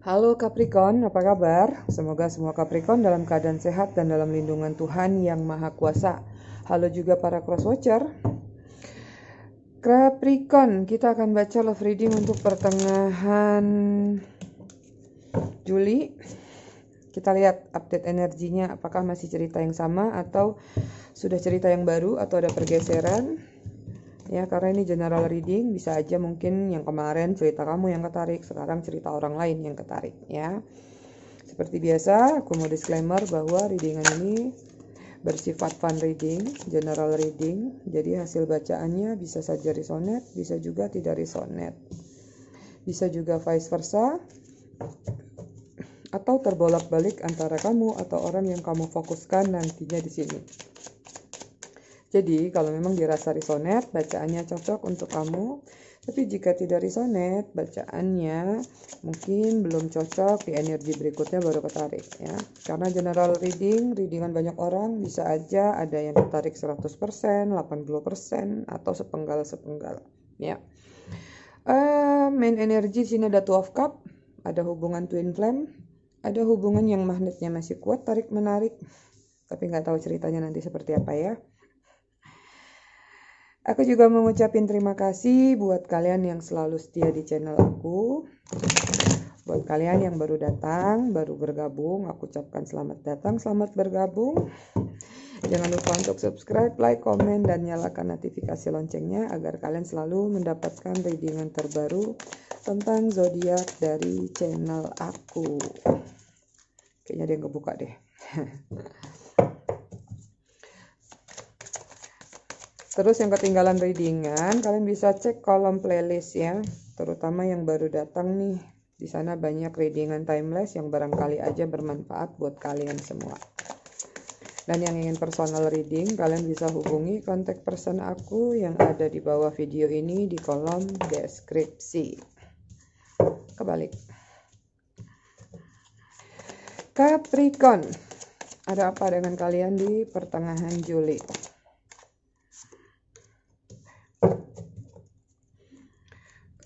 Halo Capricorn, apa kabar? Semoga semua Capricorn dalam keadaan sehat dan dalam lindungan Tuhan yang Maha Kuasa. Halo juga para cross watcher. Capricorn, kita akan baca love reading untuk pertengahan Juli. Kita lihat update energinya apakah masih cerita yang sama atau sudah cerita yang baru atau ada pergeseran ya karena ini general reading bisa aja mungkin yang kemarin cerita kamu yang ketarik sekarang cerita orang lain yang ketarik ya seperti biasa aku mau disclaimer bahwa readingan ini bersifat fun reading general reading jadi hasil bacaannya bisa saja resonate bisa juga tidak resonate bisa juga vice versa atau terbolak-balik antara kamu atau orang yang kamu fokuskan nantinya di sini. Jadi, kalau memang dirasa risonet, bacaannya cocok untuk kamu. Tapi jika tidak risonet, bacaannya mungkin belum cocok di energi berikutnya baru ketarik ya. Karena general reading, readingan banyak orang bisa aja ada yang tertarik 100%, 80% atau sepenggal-sepenggal ya. Uh, main energi sini ada two of cup, ada hubungan twin flame, ada hubungan yang magnetnya masih kuat tarik menarik tapi nggak tahu ceritanya nanti seperti apa ya Aku juga mengucapkan terima kasih buat kalian yang selalu setia di channel aku. Buat kalian yang baru datang, baru bergabung, aku ucapkan selamat datang, selamat bergabung. Jangan lupa untuk subscribe, like, komen, dan nyalakan notifikasi loncengnya agar kalian selalu mendapatkan readingan terbaru tentang zodiak dari channel aku. Kayaknya dia yang kebuka deh. Terus yang ketinggalan readingan, kalian bisa cek kolom playlist ya, terutama yang baru datang nih. Di sana banyak readingan timeless yang barangkali aja bermanfaat buat kalian semua. Dan yang ingin personal reading, kalian bisa hubungi kontak person aku yang ada di bawah video ini di kolom deskripsi. Kebalik. Capricorn. Ada apa dengan kalian di pertengahan Juli?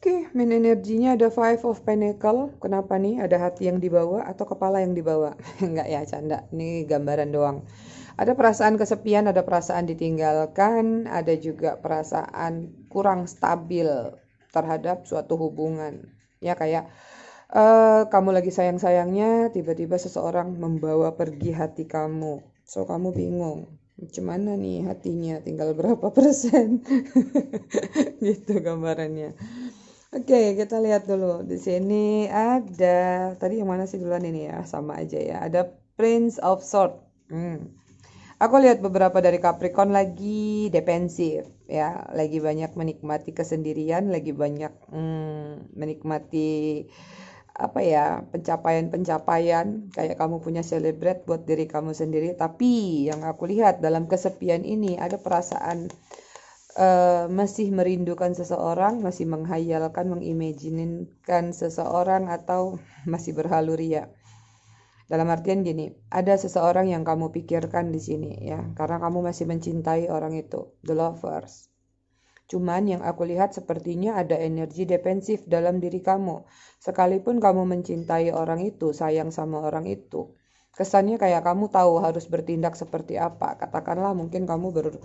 Oke, okay, main energinya ada Five of Pentacle. Kenapa nih? Ada hati yang dibawa atau kepala yang dibawa? Enggak ya, canda. Ini gambaran doang. Ada perasaan kesepian, ada perasaan ditinggalkan, ada juga perasaan kurang stabil terhadap suatu hubungan. Ya kayak uh, kamu lagi sayang-sayangnya, tiba-tiba seseorang membawa pergi hati kamu. So kamu bingung, gimana nih hatinya tinggal berapa persen gitu gambarannya Oke, okay, kita lihat dulu. Di sini ada tadi yang mana sih duluan ini ya? Sama aja ya. Ada Prince of Sword. Hmm. Aku lihat beberapa dari Capricorn lagi defensif ya, lagi banyak menikmati kesendirian, lagi banyak hmm, menikmati apa ya pencapaian-pencapaian kayak kamu punya celebrate buat diri kamu sendiri tapi yang aku lihat dalam kesepian ini ada perasaan Eh, masih merindukan seseorang, masih menghayalkan, mengimajinkan seseorang atau masih berhaluria. Dalam artian gini, ada seseorang yang kamu pikirkan di sini ya, karena kamu masih mencintai orang itu, the lovers. Cuman yang aku lihat sepertinya ada energi defensif dalam diri kamu. Sekalipun kamu mencintai orang itu, sayang sama orang itu. Kesannya kayak kamu tahu harus bertindak seperti apa. Katakanlah mungkin kamu ber,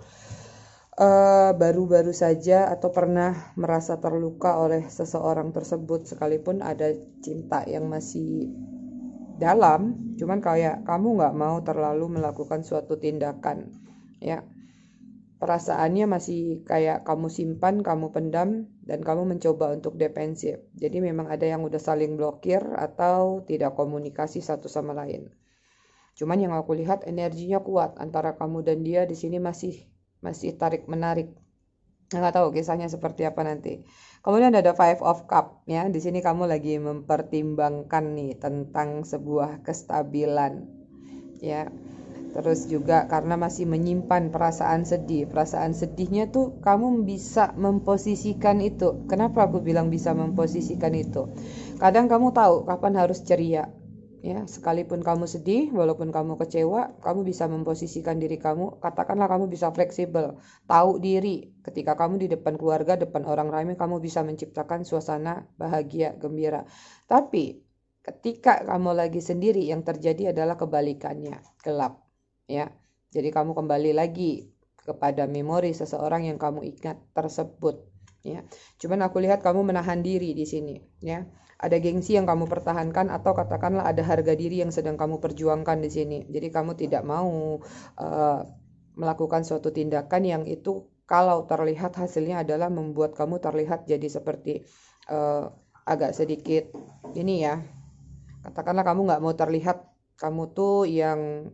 Eh, baru-baru uh, saja atau pernah merasa terluka oleh seseorang tersebut sekalipun ada cinta yang masih dalam cuman kayak kamu nggak mau terlalu melakukan suatu tindakan ya perasaannya masih kayak kamu simpan kamu pendam dan kamu mencoba untuk defensif jadi memang ada yang udah saling blokir atau tidak komunikasi satu sama lain cuman yang aku lihat energinya kuat antara kamu dan dia di sini masih masih tarik menarik nggak tahu kisahnya seperti apa nanti. Kemudian ada Five of Cup ya. Di sini kamu lagi mempertimbangkan nih tentang sebuah kestabilan ya. Terus juga karena masih menyimpan perasaan sedih. Perasaan sedihnya tuh kamu bisa memposisikan itu. Kenapa aku bilang bisa memposisikan itu? Kadang kamu tahu kapan harus ceria, Ya, sekalipun kamu sedih, walaupun kamu kecewa, kamu bisa memposisikan diri kamu. Katakanlah kamu bisa fleksibel, tahu diri. Ketika kamu di depan keluarga, depan orang ramai, kamu bisa menciptakan suasana bahagia, gembira. Tapi ketika kamu lagi sendiri, yang terjadi adalah kebalikannya, gelap. Ya, jadi kamu kembali lagi kepada memori seseorang yang kamu ingat tersebut ya. Cuman aku lihat kamu menahan diri di sini, ya. Ada gengsi yang kamu pertahankan atau katakanlah ada harga diri yang sedang kamu perjuangkan di sini. Jadi kamu tidak mau uh, melakukan suatu tindakan yang itu kalau terlihat hasilnya adalah membuat kamu terlihat jadi seperti uh, agak sedikit ini ya. Katakanlah kamu nggak mau terlihat kamu tuh yang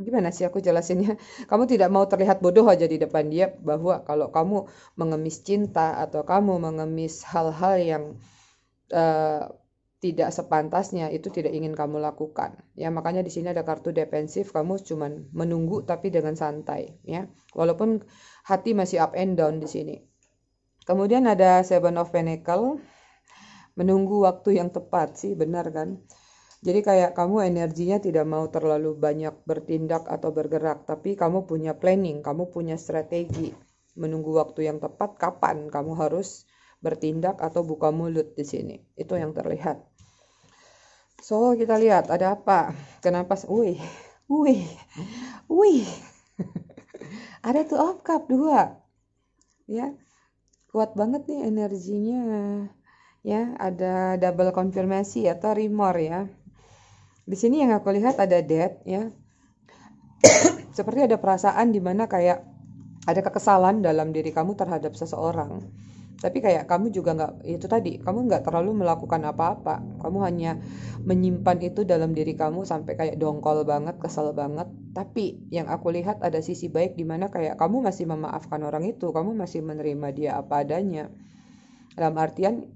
gimana sih aku jelasinnya kamu tidak mau terlihat bodoh aja di depan dia bahwa kalau kamu mengemis cinta atau kamu mengemis hal-hal yang uh, tidak sepantasnya itu tidak ingin kamu lakukan ya makanya di sini ada kartu defensif kamu cuman menunggu tapi dengan santai ya walaupun hati masih up and down di sini kemudian ada seven of pentacle menunggu waktu yang tepat sih benar kan jadi kayak kamu energinya tidak mau terlalu banyak bertindak atau bergerak, tapi kamu punya planning, kamu punya strategi. Menunggu waktu yang tepat kapan kamu harus bertindak atau buka mulut di sini. Itu yang terlihat. So, kita lihat ada apa? Kenapa? Wih, wih, wih. ada tuh off cup dua. Ya, kuat banget nih energinya. Ya, ada double konfirmasi atau rumor ya. Di sini yang aku lihat ada dead ya. Seperti ada perasaan dimana kayak ada kekesalan dalam diri kamu terhadap seseorang tapi kayak kamu juga nggak itu tadi kamu nggak terlalu melakukan apa-apa kamu hanya menyimpan itu dalam diri kamu sampai kayak dongkol banget kesel banget tapi yang aku lihat ada sisi baik dimana kayak kamu masih memaafkan orang itu kamu masih menerima dia apa adanya dalam artian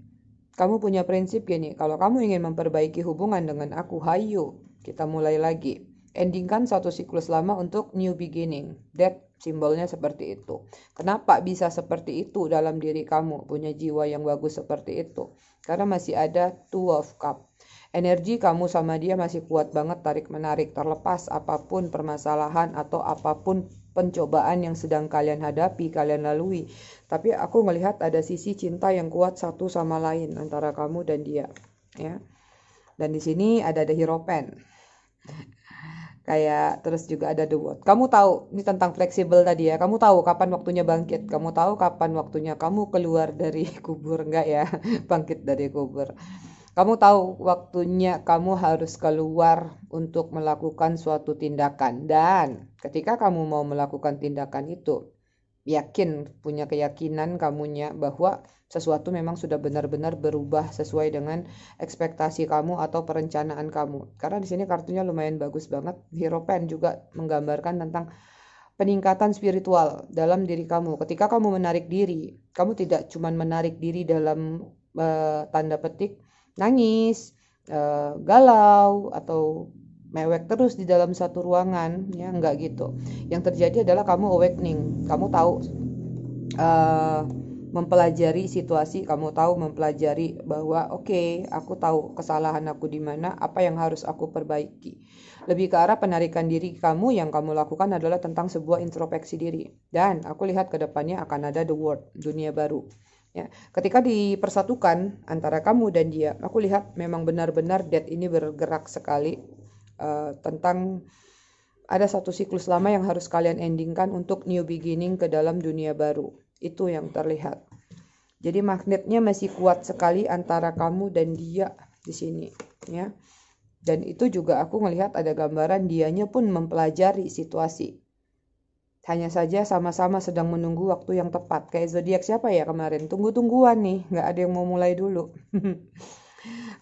kamu punya prinsip gini, kalau kamu ingin memperbaiki hubungan dengan aku, hayu, kita mulai lagi. Endingkan satu siklus lama untuk new beginning. That simbolnya seperti itu. Kenapa bisa seperti itu dalam diri kamu? Punya jiwa yang bagus seperti itu. Karena masih ada two of cup. Energi kamu sama dia masih kuat banget tarik-menarik. Terlepas apapun permasalahan atau apapun pencobaan yang sedang kalian hadapi, kalian lalui. Tapi aku melihat ada sisi cinta yang kuat satu sama lain antara kamu dan dia, ya. Dan di sini ada the hero pen. Kayak terus juga ada the World. Kamu tahu ini tentang fleksibel tadi ya. Kamu tahu kapan waktunya bangkit. Kamu tahu kapan waktunya kamu keluar dari kubur enggak ya? bangkit dari kubur. Kamu tahu waktunya kamu harus keluar untuk melakukan suatu tindakan dan ketika kamu mau melakukan tindakan itu yakin punya keyakinan kamunya bahwa sesuatu memang sudah benar-benar berubah sesuai dengan ekspektasi kamu atau perencanaan kamu. Karena di sini kartunya lumayan bagus banget. Hero Pen juga menggambarkan tentang peningkatan spiritual dalam diri kamu. Ketika kamu menarik diri, kamu tidak cuma menarik diri dalam uh, tanda petik nangis, eh, galau atau mewek terus di dalam satu ruangan ya nggak gitu yang terjadi adalah kamu awakening kamu tahu uh, mempelajari situasi kamu tahu mempelajari bahwa oke okay, aku tahu kesalahan aku di mana apa yang harus aku perbaiki lebih ke arah penarikan diri kamu yang kamu lakukan adalah tentang sebuah introspeksi diri dan aku lihat ke depannya akan ada the world dunia baru Ya, ketika dipersatukan antara kamu dan dia, aku lihat memang benar-benar dead ini bergerak sekali uh, tentang ada satu siklus lama yang harus kalian endingkan untuk new beginning ke dalam dunia baru. Itu yang terlihat. Jadi magnetnya masih kuat sekali antara kamu dan dia di sini, ya. Dan itu juga aku melihat ada gambaran dianya pun mempelajari situasi hanya saja sama-sama sedang menunggu waktu yang tepat. Kayak zodiak siapa ya kemarin? Tunggu-tungguan nih, nggak ada yang mau mulai dulu.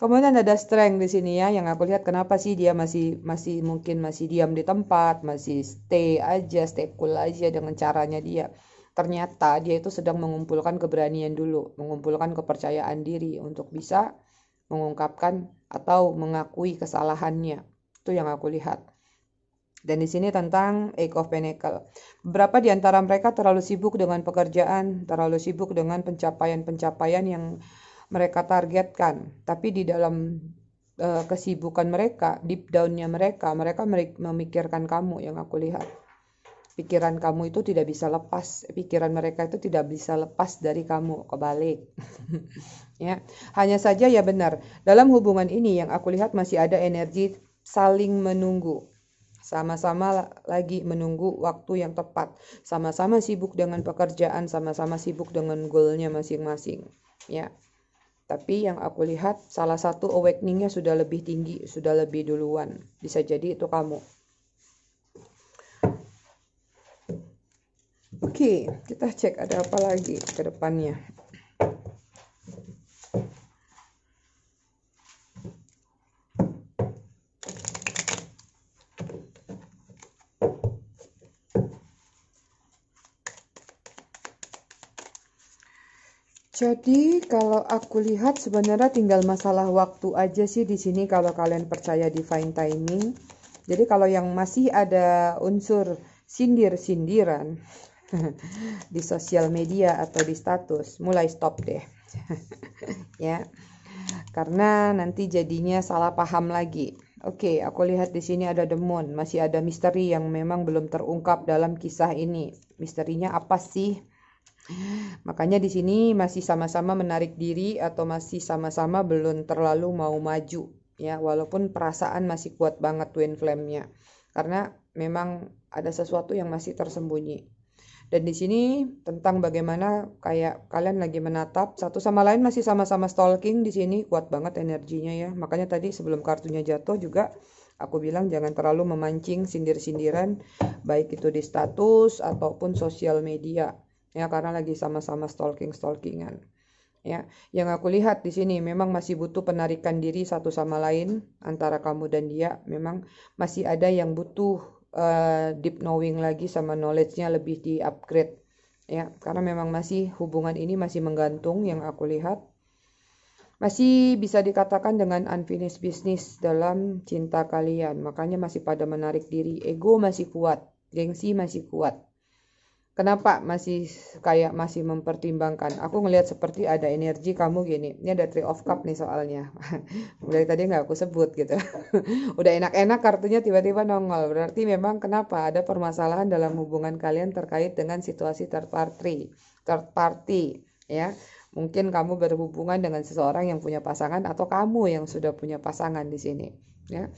Kemudian ada strength di sini ya, yang aku lihat kenapa sih dia masih masih mungkin masih diam di tempat, masih stay aja, stay cool aja dengan caranya dia. Ternyata dia itu sedang mengumpulkan keberanian dulu, mengumpulkan kepercayaan diri untuk bisa mengungkapkan atau mengakui kesalahannya. Itu yang aku lihat. Dan di sini tentang Eight of Pinnacle. Beberapa di antara mereka terlalu sibuk dengan pekerjaan, terlalu sibuk dengan pencapaian-pencapaian yang mereka targetkan. Tapi di dalam uh, kesibukan mereka, deep down-nya mereka, mereka memikirkan kamu yang aku lihat. Pikiran kamu itu tidak bisa lepas, pikiran mereka itu tidak bisa lepas dari kamu, kebalik. ya. Hanya saja ya benar, dalam hubungan ini yang aku lihat masih ada energi saling menunggu sama-sama lagi menunggu waktu yang tepat, sama-sama sibuk dengan pekerjaan, sama-sama sibuk dengan goalnya masing-masing. Ya, tapi yang aku lihat salah satu awakeningnya sudah lebih tinggi, sudah lebih duluan. Bisa jadi itu kamu. Oke, okay, kita cek ada apa lagi ke depannya. Jadi kalau aku lihat sebenarnya tinggal masalah waktu aja sih di sini kalau kalian percaya divine timing. Jadi kalau yang masih ada unsur sindir-sindiran di sosial media atau di status, mulai stop deh. ya. Karena nanti jadinya salah paham lagi. Oke, okay, aku lihat di sini ada demon, masih ada misteri yang memang belum terungkap dalam kisah ini. Misterinya apa sih? Makanya di sini masih sama-sama menarik diri atau masih sama-sama belum terlalu mau maju ya walaupun perasaan masih kuat banget twin flame-nya karena memang ada sesuatu yang masih tersembunyi. Dan di sini tentang bagaimana kayak kalian lagi menatap satu sama lain masih sama-sama stalking di sini kuat banget energinya ya. Makanya tadi sebelum kartunya jatuh juga aku bilang jangan terlalu memancing sindir-sindiran baik itu di status ataupun sosial media ya karena lagi sama-sama stalking stalkingan ya yang aku lihat di sini memang masih butuh penarikan diri satu sama lain antara kamu dan dia memang masih ada yang butuh uh, deep knowing lagi sama knowledge-nya lebih di upgrade ya karena memang masih hubungan ini masih menggantung yang aku lihat masih bisa dikatakan dengan unfinished business dalam cinta kalian makanya masih pada menarik diri ego masih kuat gengsi masih kuat Kenapa masih kayak masih mempertimbangkan? Aku ngelihat seperti ada energi kamu gini. Ini ada three of cup nih soalnya. Dari tadi nggak aku sebut gitu. Udah enak-enak kartunya tiba-tiba nongol. Berarti memang kenapa ada permasalahan dalam hubungan kalian terkait dengan situasi third party. Third party ya. Mungkin kamu berhubungan dengan seseorang yang punya pasangan atau kamu yang sudah punya pasangan di sini ya.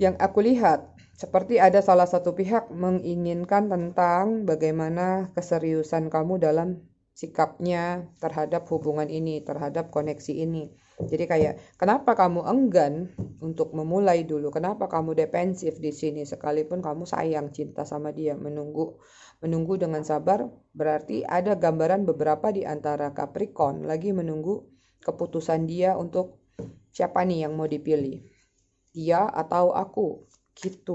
Yang aku lihat seperti ada salah satu pihak menginginkan tentang bagaimana keseriusan kamu dalam sikapnya terhadap hubungan ini, terhadap koneksi ini. Jadi kayak kenapa kamu enggan untuk memulai dulu? Kenapa kamu defensif di sini sekalipun kamu sayang cinta sama dia, menunggu menunggu dengan sabar berarti ada gambaran beberapa di antara Capricorn lagi menunggu keputusan dia untuk siapa nih yang mau dipilih. Dia atau aku gitu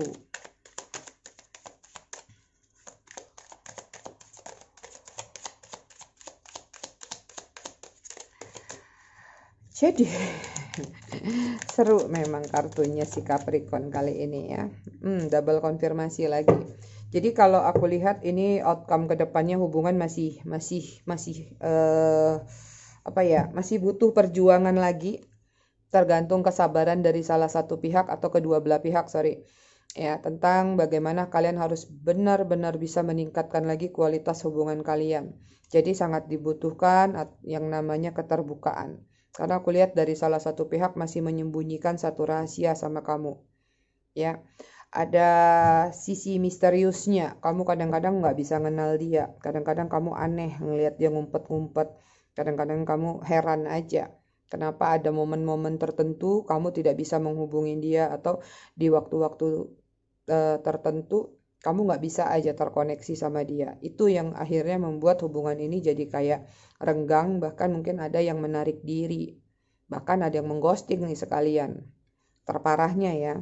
jadi seru memang kartunya si Capricorn kali ini ya hmm, double konfirmasi lagi jadi kalau aku lihat ini outcome kedepannya hubungan masih masih masih uh, apa ya masih butuh perjuangan lagi tergantung kesabaran dari salah satu pihak atau kedua belah pihak, sorry. Ya, tentang bagaimana kalian harus benar-benar bisa meningkatkan lagi kualitas hubungan kalian. Jadi sangat dibutuhkan yang namanya keterbukaan. Karena aku lihat dari salah satu pihak masih menyembunyikan satu rahasia sama kamu. Ya ada sisi misteriusnya. Kamu kadang-kadang nggak bisa kenal dia. Kadang-kadang kamu aneh ngelihat dia ngumpet-ngumpet. Kadang-kadang kamu heran aja. Kenapa ada momen-momen tertentu kamu tidak bisa menghubungi dia atau di waktu-waktu uh, tertentu kamu nggak bisa aja terkoneksi sama dia. Itu yang akhirnya membuat hubungan ini jadi kayak renggang, bahkan mungkin ada yang menarik diri. Bahkan ada yang mengghosting nih sekalian. Terparahnya ya.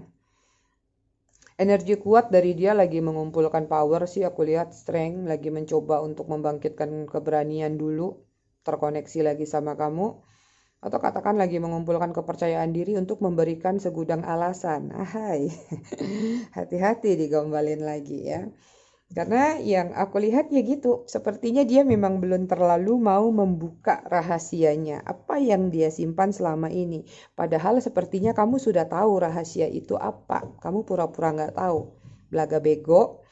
Energi kuat dari dia lagi mengumpulkan power sih aku lihat strength lagi mencoba untuk membangkitkan keberanian dulu terkoneksi lagi sama kamu atau katakan lagi mengumpulkan kepercayaan diri untuk memberikan segudang alasan. Ahai, ah, hati-hati digombalin lagi ya. Karena yang aku lihat ya gitu, sepertinya dia memang belum terlalu mau membuka rahasianya, apa yang dia simpan selama ini. Padahal sepertinya kamu sudah tahu rahasia itu apa, kamu pura-pura nggak tahu. Belaga bego,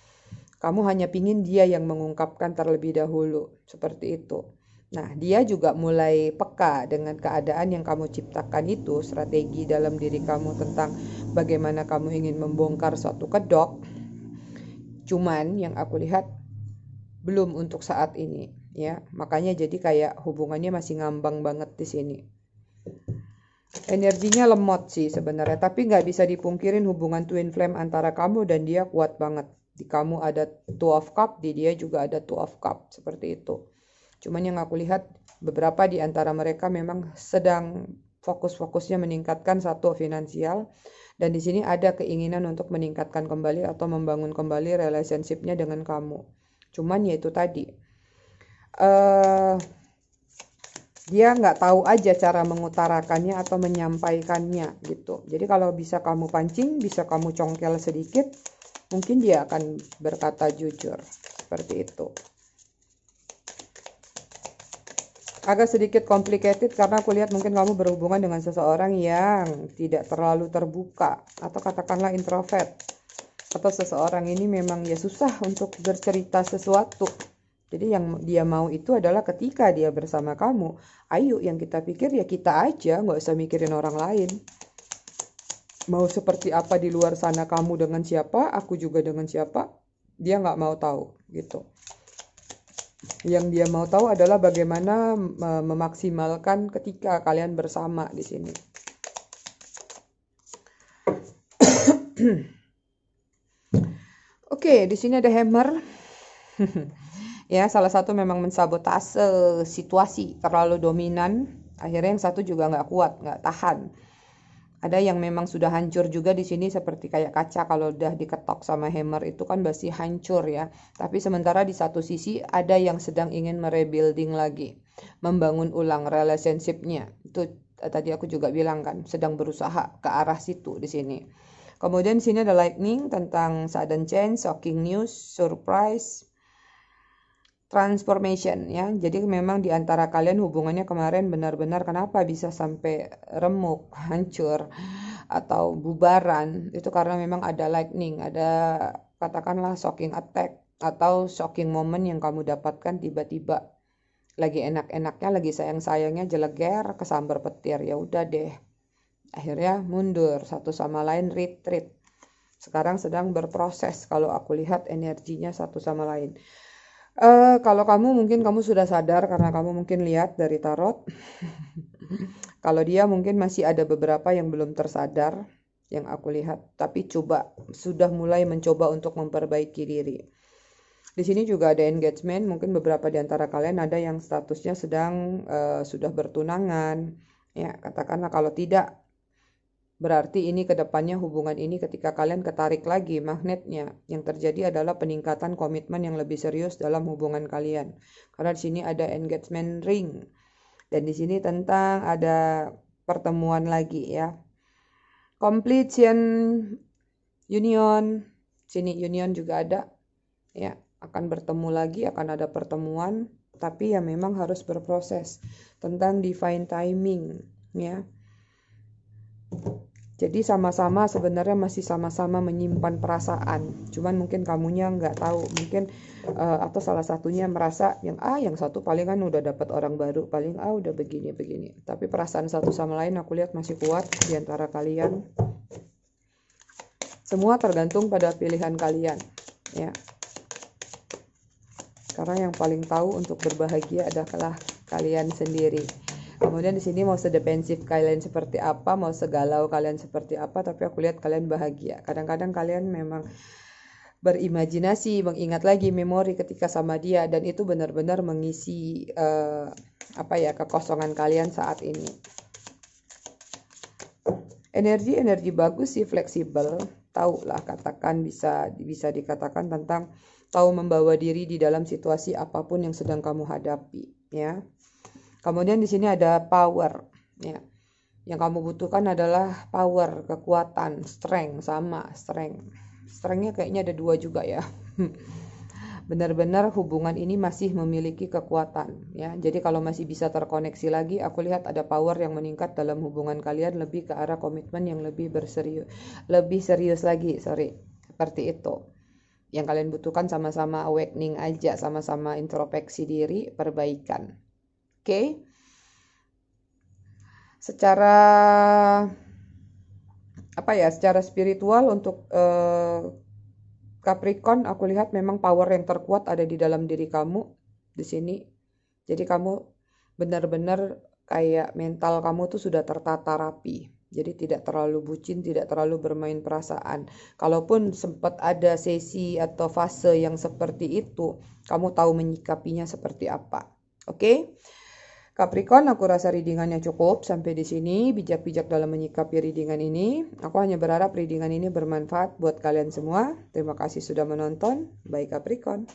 kamu hanya pingin dia yang mengungkapkan terlebih dahulu, seperti itu. Nah, dia juga mulai peka dengan keadaan yang kamu ciptakan itu, strategi dalam diri kamu tentang bagaimana kamu ingin membongkar suatu kedok. Cuman yang aku lihat belum untuk saat ini, ya. Makanya jadi kayak hubungannya masih ngambang banget di sini. Energinya lemot sih sebenarnya, tapi nggak bisa dipungkirin hubungan twin flame antara kamu dan dia kuat banget. Di kamu ada two of cup, di dia juga ada two of cup, seperti itu Cuman yang aku lihat beberapa di antara mereka memang sedang fokus-fokusnya meningkatkan satu finansial dan di sini ada keinginan untuk meningkatkan kembali atau membangun kembali relationshipnya dengan kamu. Cuman yaitu tadi uh, dia nggak tahu aja cara mengutarakannya atau menyampaikannya gitu. Jadi kalau bisa kamu pancing, bisa kamu congkel sedikit, mungkin dia akan berkata jujur seperti itu. agak sedikit complicated karena aku lihat mungkin kamu berhubungan dengan seseorang yang tidak terlalu terbuka atau katakanlah introvert atau seseorang ini memang ya susah untuk bercerita sesuatu jadi yang dia mau itu adalah ketika dia bersama kamu ayo yang kita pikir ya kita aja nggak usah mikirin orang lain mau seperti apa di luar sana kamu dengan siapa aku juga dengan siapa dia nggak mau tahu gitu yang dia mau tahu adalah bagaimana memaksimalkan ketika kalian bersama di sini. Oke, okay, di sini ada hammer. ya, salah satu memang mensabotase situasi terlalu dominan. Akhirnya yang satu juga nggak kuat, nggak tahan ada yang memang sudah hancur juga di sini seperti kayak kaca kalau udah diketok sama hammer itu kan masih hancur ya. Tapi sementara di satu sisi ada yang sedang ingin merebuilding lagi, membangun ulang relationshipnya. Itu eh, tadi aku juga bilang kan sedang berusaha ke arah situ di sini. Kemudian di sini ada lightning tentang sudden change, shocking news, surprise, transformation ya. Jadi memang di antara kalian hubungannya kemarin benar-benar kenapa bisa sampai remuk, hancur atau bubaran itu karena memang ada lightning, ada katakanlah shocking attack atau shocking moment yang kamu dapatkan tiba-tiba. Lagi enak-enaknya, lagi sayang-sayangnya jeleger kesambar petir. Ya udah deh. Akhirnya mundur satu sama lain retreat. Sekarang sedang berproses kalau aku lihat energinya satu sama lain. Uh, kalau kamu mungkin kamu sudah sadar karena kamu mungkin lihat dari tarot. kalau dia mungkin masih ada beberapa yang belum tersadar yang aku lihat, tapi coba sudah mulai mencoba untuk memperbaiki diri. Di sini juga ada engagement, mungkin beberapa di antara kalian ada yang statusnya sedang uh, sudah bertunangan. Ya, katakanlah kalau tidak Berarti ini kedepannya hubungan ini ketika kalian ketarik lagi magnetnya, yang terjadi adalah peningkatan komitmen yang lebih serius dalam hubungan kalian. Karena di sini ada engagement ring. Dan di sini tentang ada pertemuan lagi ya. Completion union, sini union juga ada. Ya, akan bertemu lagi, akan ada pertemuan, tapi ya memang harus berproses tentang divine timing ya jadi sama-sama sebenarnya masih sama-sama menyimpan perasaan. Cuman mungkin kamunya nggak tahu, mungkin uh, atau salah satunya merasa yang ah yang satu paling kan udah dapat orang baru, paling ah udah begini begini. Tapi perasaan satu sama lain aku lihat masih kuat di antara kalian. Semua tergantung pada pilihan kalian, ya. Karena yang paling tahu untuk berbahagia adalah kalian sendiri. Kemudian di sini mau sedepensif kalian seperti apa, mau segalau kalian seperti apa, tapi aku lihat kalian bahagia. Kadang-kadang kalian memang berimajinasi, mengingat lagi memori ketika sama dia dan itu benar-benar mengisi uh, apa ya kekosongan kalian saat ini. Energi-energi bagus sih fleksibel, tahu lah katakan bisa bisa dikatakan tentang tahu membawa diri di dalam situasi apapun yang sedang kamu hadapi, ya. Kemudian di sini ada power, ya. Yang kamu butuhkan adalah power, kekuatan, strength sama strength. Strengthnya kayaknya ada dua juga ya. Benar-benar hubungan ini masih memiliki kekuatan ya. Jadi kalau masih bisa terkoneksi lagi, aku lihat ada power yang meningkat dalam hubungan kalian lebih ke arah komitmen yang lebih berserius, lebih serius lagi, sorry. Seperti itu yang kalian butuhkan sama-sama awakening aja, sama-sama introspeksi diri, perbaikan. Oke, secara apa ya secara spiritual untuk uh, Capricorn aku lihat memang power yang terkuat ada di dalam diri kamu di sini jadi kamu benar-benar kayak mental kamu tuh sudah tertata rapi jadi tidak terlalu bucin, tidak terlalu bermain perasaan. Kalaupun sempat ada sesi atau fase yang seperti itu, kamu tahu menyikapinya seperti apa. Oke. Okay? Capricorn, aku rasa readingannya cukup sampai di sini. Bijak-bijak dalam menyikapi readingan ini. Aku hanya berharap readingan ini bermanfaat buat kalian semua. Terima kasih sudah menonton. Bye Capricorn.